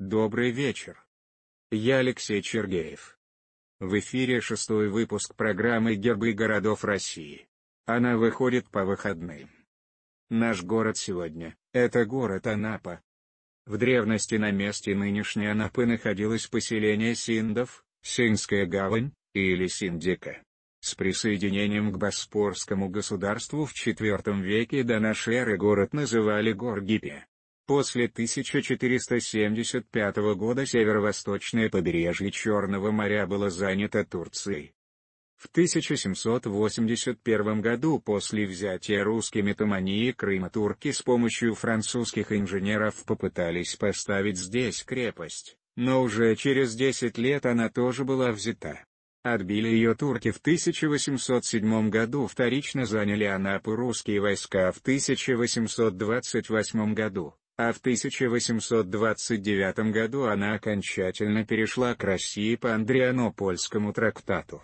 Добрый вечер. Я Алексей Чергеев. В эфире шестой выпуск программы «Гербы городов России». Она выходит по выходным. Наш город сегодня – это город Анапа. В древности на месте нынешней Анапы находилось поселение синдов, Синская гавань, или Синдика. С присоединением к Боспорскому государству в IV веке до нашей эры город называли Горгипе. После 1475 года северо-восточное побережье Черного моря было занято Турцией. В 1781 году после взятия русскими и Крыма турки с помощью французских инженеров попытались поставить здесь крепость, но уже через 10 лет она тоже была взята. Отбили ее турки в 1807 году вторично заняли Анапу русские войска в 1828 году а в 1829 году она окончательно перешла к России по Андрианопольскому трактату.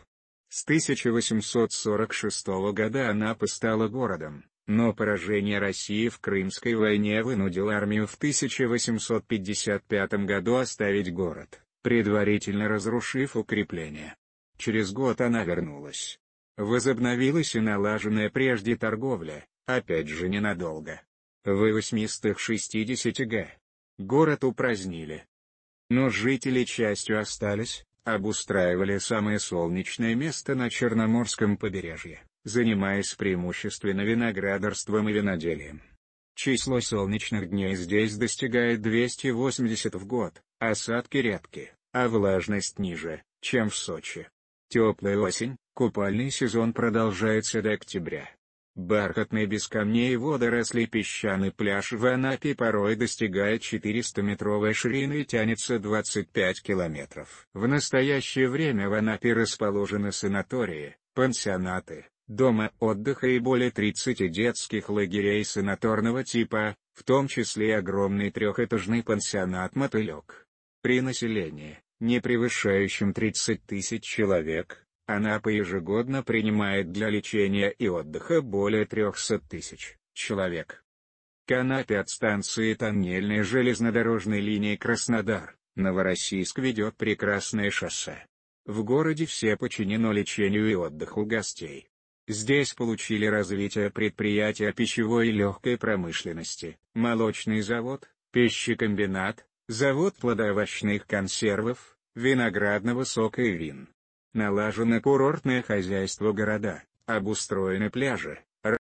С 1846 года она стала городом, но поражение России в Крымской войне вынудило армию в 1855 году оставить город, предварительно разрушив укрепление. Через год она вернулась. Возобновилась и налаженная прежде торговля, опять же ненадолго в 860 г. Город упразднили. Но жители частью остались, обустраивали самое солнечное место на Черноморском побережье, занимаясь преимущественно виноградарством и виноделием. Число солнечных дней здесь достигает 280 в год, осадки редки, а влажность ниже, чем в Сочи. Теплая осень, купальный сезон продолжается до октября. Бархатный без камней и водорослей песчаный пляж в Анапе порой достигает 400-метровой ширины и тянется 25 километров. В настоящее время в Анапе расположены санатории, пансионаты, дома отдыха и более 30 детских лагерей санаторного типа, в том числе огромный трехэтажный пансионат «Мотылек». При населении, не превышающем 30 тысяч человек, Анапа ежегодно принимает для лечения и отдыха более 300 тысяч человек. Канапе от станции тоннельной железнодорожной линии Краснодар, Новороссийск ведет прекрасное шоссе. В городе все подчинено лечению и отдыху гостей. Здесь получили развитие предприятия пищевой и легкой промышленности, молочный завод, пищекомбинат, завод плодовощных консервов, виноградного сока и вин налажено курортное хозяйство города, обустроены пляжи,